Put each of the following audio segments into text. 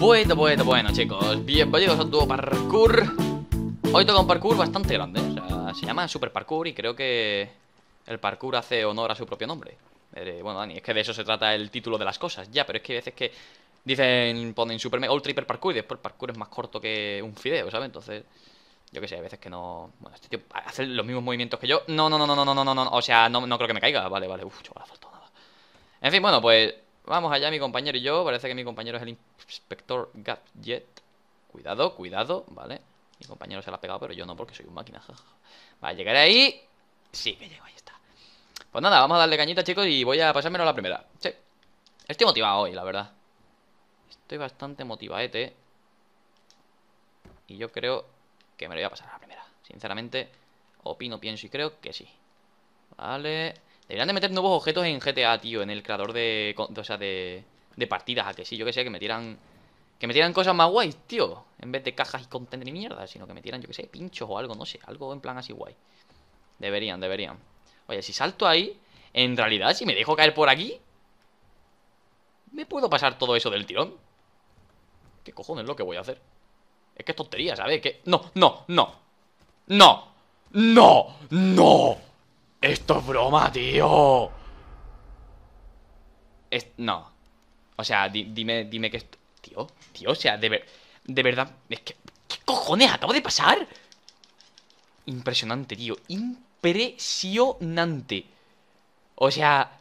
Bueno, bueno, bueno, chicos, bienvenidos pues, a un parkour. Hoy toca un parkour bastante grande, o sea, se llama Super Parkour y creo que el parkour hace honor a su propio nombre. Eh, bueno, Dani, es que de eso se trata el título de las cosas, ya, pero es que hay veces que dicen, ponen Super Mega Ultra Hiper Parkour y después el parkour es más corto que un fideo, ¿sabes? Entonces, yo qué sé, hay veces que no... Bueno, este tío hace los mismos movimientos que yo. No, no, no, no, no, no, no, no, o sea, no, no creo que me caiga. Vale, vale, uff, chaval, faltó nada. En fin, bueno, pues Vamos allá, mi compañero y yo. Parece que mi compañero es el inspector Gadget. Cuidado, cuidado, ¿vale? Mi compañero se la ha pegado, pero yo no, porque soy un máquina. vale, llegaré ahí. Sí, que llego, ahí está. Pues nada, vamos a darle cañita, chicos, y voy a pasármelo a la primera. Sí. Estoy motivado hoy, la verdad. Estoy bastante motivaete. Y yo creo que me lo voy a pasar a la primera. Sinceramente, opino, pienso y creo que sí. Vale. Deberían de meter nuevos objetos en GTA, tío, en el creador de... O sea, de, de partidas, a que sí, yo que sé, que metieran... Que metieran cosas más guays, tío. En vez de cajas y contenedores y mierda, sino que metieran, yo que sé, pinchos o algo, no sé. Algo en plan así guay. Deberían, deberían. Oye, si salto ahí, en realidad, si me dejo caer por aquí... Me puedo pasar todo eso del tirón. ¿Qué cojones lo que voy a hacer? Es que es tontería, ¿sabes? Que... No, no, no. No. No. No. Esto es broma, tío. no. O sea, dime, dime que esto... Tío, tío, o sea, de, ver, de verdad... Es que... ¿Qué cojones acabo de pasar? Impresionante, tío. Impresionante. O sea...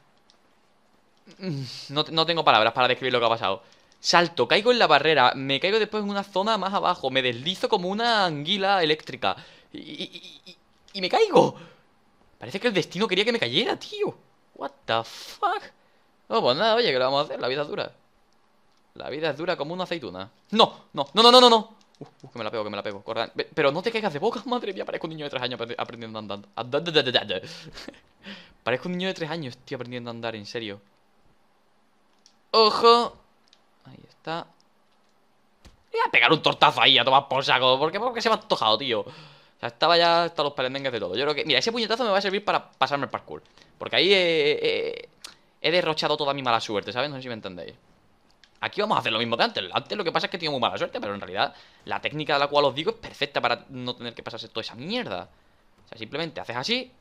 Mm, no, tengo palabras para describir lo que ha pasado. Salto, caigo en la barrera, me caigo después en una zona más abajo, me deslizo como una anguila eléctrica. y, y, y me caigo. Parece que el destino quería que me cayera, tío. What the fuck? No, pues nada, oye, ¿qué lo vamos a hacer? La vida es dura. La vida es dura como una aceituna. ¡No! ¡No! ¡No, no, no, no! no! Uh, que me la pego, que me la pego. Pero no te caigas de boca, madre mía. Parezco un niño de tres años aprendiendo a andar. Parezco un niño de tres años, tío, aprendiendo a andar, en serio. ¡Ojo! Ahí está. Voy a pegar un tortazo ahí a tomar por saco. Porque qué, se me ha antojado, tío? O sea, estaba ya hasta los palendengues de todo. Yo creo que. Mira, ese puñetazo me va a servir para pasarme el parkour. Porque ahí he, eh, eh, eh, he, derrochado toda mi mala suerte, ¿sabes? No sé si me entendéis. Aquí vamos a hacer lo mismo de antes. Antes lo que pasa es que tengo muy mala suerte, pero en realidad la técnica de la cual os digo es perfecta para no tener que pasarse toda esa mierda. O sea, simplemente haces así.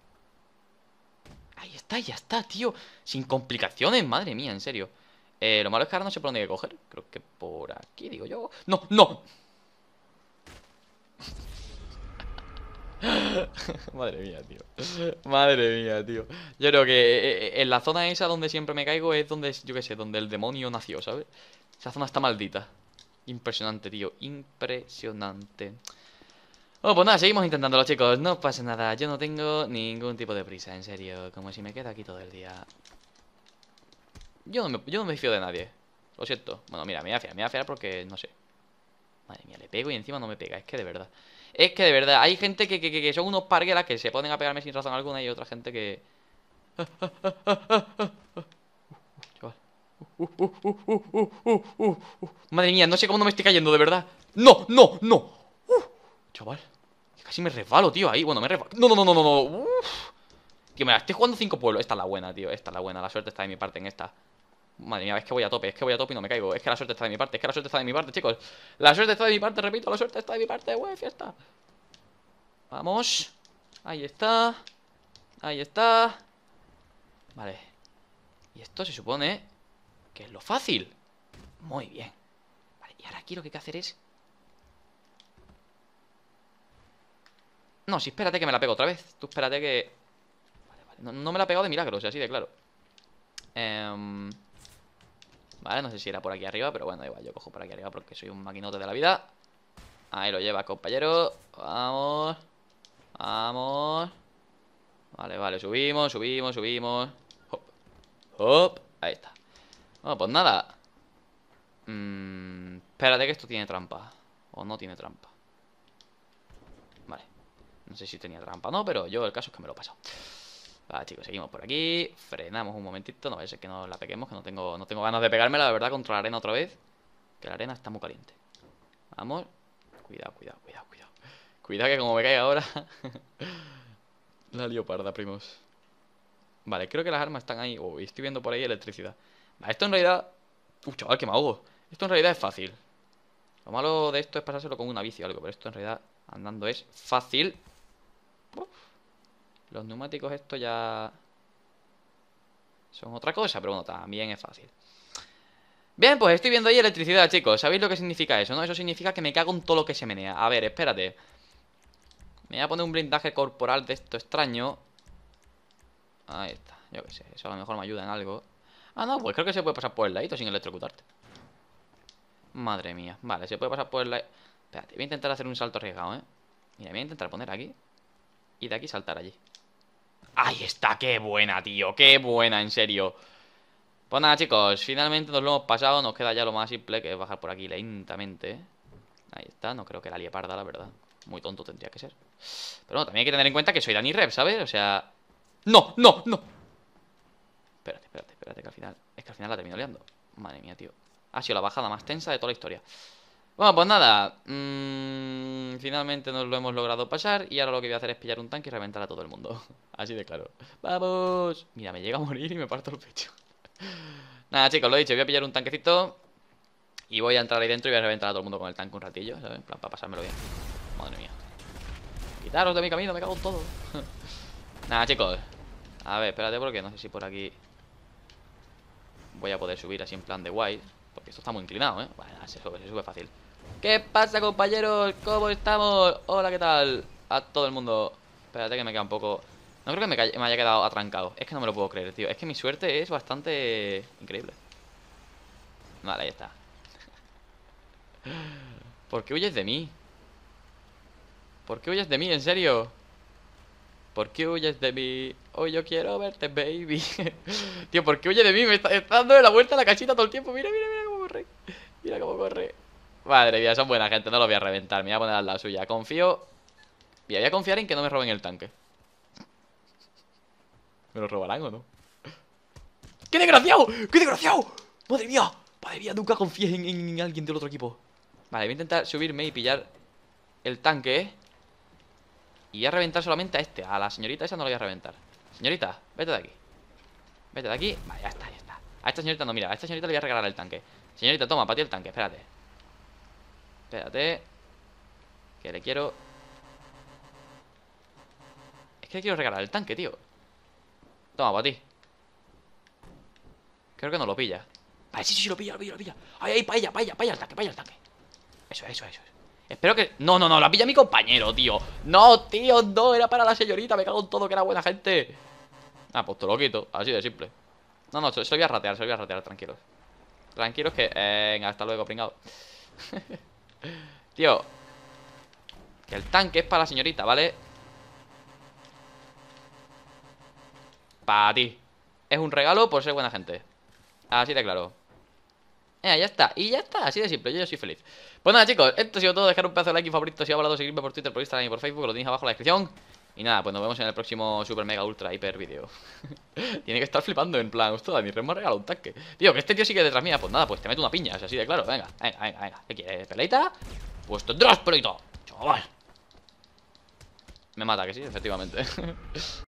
Ahí está, ya está, tío. Sin complicaciones, madre mía, en serio. lo malo es que ahora no sé por dónde hay que coger. Creo que por aquí, digo yo. ¡No, no! Madre mía, tío. Madre mía, tío. Yo creo que eh, eh, en la zona esa donde siempre me caigo es donde, yo qué sé, donde el demonio nació, ¿sabes? Esa zona está maldita. Impresionante, tío. Impresionante. Bueno, oh, pues nada, seguimos intentándolo, chicos. No pasa nada. Yo no tengo ningún tipo de prisa, en serio. Como si me quedo aquí todo el día. Yo no me, yo no me fío de nadie. Lo siento. Bueno, mira, me voy a fiar, me voy a fiar porque, no sé. Madre mía, le pego y encima no me pega. Es que de verdad. Es que de verdad. Hay gente que, que, que son unos parguelas que se ponen a pegarme sin razón alguna y otra gente que... Madre mía, no sé cómo no me estoy cayendo, de verdad. No, no, no. chaval. Casi me resbalo, tío. Ahí, bueno, me resbalo. No, no, no, no, no. Uf. Tío, me la estoy jugando cinco pueblos. Esta es la buena, tío. Esta es la buena. La suerte está de mi parte en esta. Madre mía, es que voy a tope, es que voy a tope y no me caigo. Es que la suerte está de mi parte, es que la suerte está de mi parte, chicos. La suerte está de mi parte, repito, la suerte está de mi parte, wey, fiesta. Vamos. Ahí está. Ahí está. Vale. Y esto se supone que es lo fácil. Muy bien. Vale, y ahora aquí lo que hay que hacer es... No, sí, espérate que me la pego otra vez. Tú espérate que... Vale, vale. No, no me la he pegado de milagros, así de claro. Eh... ¿Vale? No sé si era por aquí arriba, pero bueno, igual, yo cojo por aquí arriba porque soy un maquinote de la vida. Ahí lo lleva, compañero. Vamos. Vamos. Vale, vale, subimos, subimos, subimos. Hop. Hop. Ahí está. Bueno, pues nada. espera mm, espérate que esto tiene trampa. O no tiene trampa. Vale. No sé si tenía trampa, o no, pero yo el caso es que me lo he pasado. Vale, ah, chicos, seguimos por aquí. Frenamos un momentito. No vaya a ser que no la peguemos, que no tengo, no tengo ganas de pegármela, la verdad, contra la arena otra vez. Que la arena está muy caliente. Vamos. Cuidado, cuidado, cuidado, cuidado. Cuidado que como me caiga ahora. la leoparda, primos. Vale, creo que las armas están ahí. Uy, estoy viendo por ahí electricidad. Vale, esto en realidad. Uy, uh, chaval, que me Esto en realidad es fácil. Lo malo de esto es pasárselo con una bici o algo, pero esto en realidad andando es fácil. Uf. Los neumáticos esto ya son otra cosa, pero bueno, también es fácil. Bien, pues estoy viendo ahí electricidad, chicos. ¿Sabéis lo que significa eso, no? Eso significa que me cago en todo lo que se menea. A ver, espérate. Me voy a poner un blindaje corporal de esto extraño. Ahí está. Yo qué sé, eso a lo mejor me ayuda en algo. Ah, no, pues creo que se puede pasar por el ladito sin electrocutarte. Madre mía. Vale, se puede pasar por el ladito. Espérate, voy a intentar hacer un salto arriesgado, ¿eh? Mira, voy a intentar poner aquí. Y de aquí saltar allí. Ahí está, qué buena, tío, qué buena, en serio. Pues nada, chicos, finalmente nos lo hemos pasado. Nos queda ya lo más simple, que es bajar por aquí lentamente. Ahí está, no creo que la lieparda, la verdad. Muy tonto tendría que ser. Pero bueno, también hay que tener en cuenta que soy Dani Rep, ¿sabes? O sea... ¡No, no, no! Espérate, espérate, espérate, que al final... Es que al final la termino liando. Madre mía, tío. Ha sido la bajada más tensa de toda la historia. Bueno, pues nada. Mm, finalmente nos lo hemos logrado pasar. Y ahora lo que voy a hacer es pillar un tanque y reventar a todo el mundo. Así de claro. ¡Vamos! Mira, me llega a morir y me parto el pecho. nada, chicos, lo he dicho. Voy a pillar un tanquecito. Y voy a entrar ahí dentro y voy a reventar a todo el mundo con el tanque un ratillo, ¿sabes? para pasármelo bien. Madre mía. Quitaros de mi camino, me cago en todo. Nada, chicos. A ver, espérate porque no sé si por aquí voy a poder subir así en plan de guay. Porque esto está muy inclinado, ¿eh? Bueno, se sube, se sube fácil. ¿Qué pasa compañeros? ¿Cómo estamos? Hola, ¿qué tal? A todo el mundo Espérate que me queda un poco... No creo que me, haya quedado atrancado Es que no me lo puedo creer, tío Es que mi suerte es bastante increíble Vale, ahí está ¿Por qué huyes de mí? ¿Por qué huyes de mí? ¿En serio? ¿Por qué huyes de mí? Hoy yo quiero verte, baby Tío, ¿por qué huyes de mí? Me está, dando la vuelta a la cachita todo el tiempo Mira, mira, mira cómo corre Mira cómo corre Madre mía, son buena gente, no lo voy a reventar. Me voy a poner al lado suya. Confío. Y voy a confiar en que no me roben el tanque. ¿Me lo robarán o no? ¡Qué desgraciado! ¡Qué desgraciado! ¡Madre mía! ¡Madre mía! Nunca confíes en, alguien del otro equipo. Vale, voy a intentar subirme y pillar el tanque, ¿eh? Y voy a reventar solamente a este. A la señorita esa no la voy a reventar. Señorita, vete de aquí. Vete de aquí. Vale, ya está, ya está. A esta señorita no, mira, a esta señorita le voy a regalar el tanque. Señorita, toma, para ti el tanque, espérate. Espérate. Que le quiero... Es que le quiero regalar el tanque, tío. Toma, para ti. Creo que no lo pilla. Vale, sí, sí, sí, lo pilla, lo pilla, lo pilla. Ay, ay, paella, paella, paella el tanque, paella el tanque. Eso, eso, eso. Espero que... No, no, no, la pilla mi compañero, tío. No, tío, no, era para la señorita. Me cago en todo, que era buena gente. Ah, pues te lo quito. Así de simple. No, no, se, lo voy a ratear, se lo voy a ratear, tranquilos. Tranquilos que... Eh, venga, hasta luego, pringado. Tío. Que el tanque es para la señorita, ¿vale? Para ti. Es un regalo por ser buena gente. Así de claro. Eh, ya está, y ya está, así de simple, yo ya soy feliz Pues nada chicos, esto ha sido todo, dejar un pedazo de like y favorito Si ha hablado, seguirme por Twitter, por Instagram y por Facebook Lo tenéis abajo en la descripción y nada, pues nos vemos en el próximo Super Mega Ultra hiper video. Tiene que estar flipando en plan, hostia, mi remo me ha un tanque. Tío, que este tío sigue detrás mía. Pues nada, pues te meto una piña, o sea, así de claro. Venga, venga, venga, venga. ¿Qué quieres, peleita? Pues tendrás, pelito. Chaval. Me mata, que sí, efectivamente.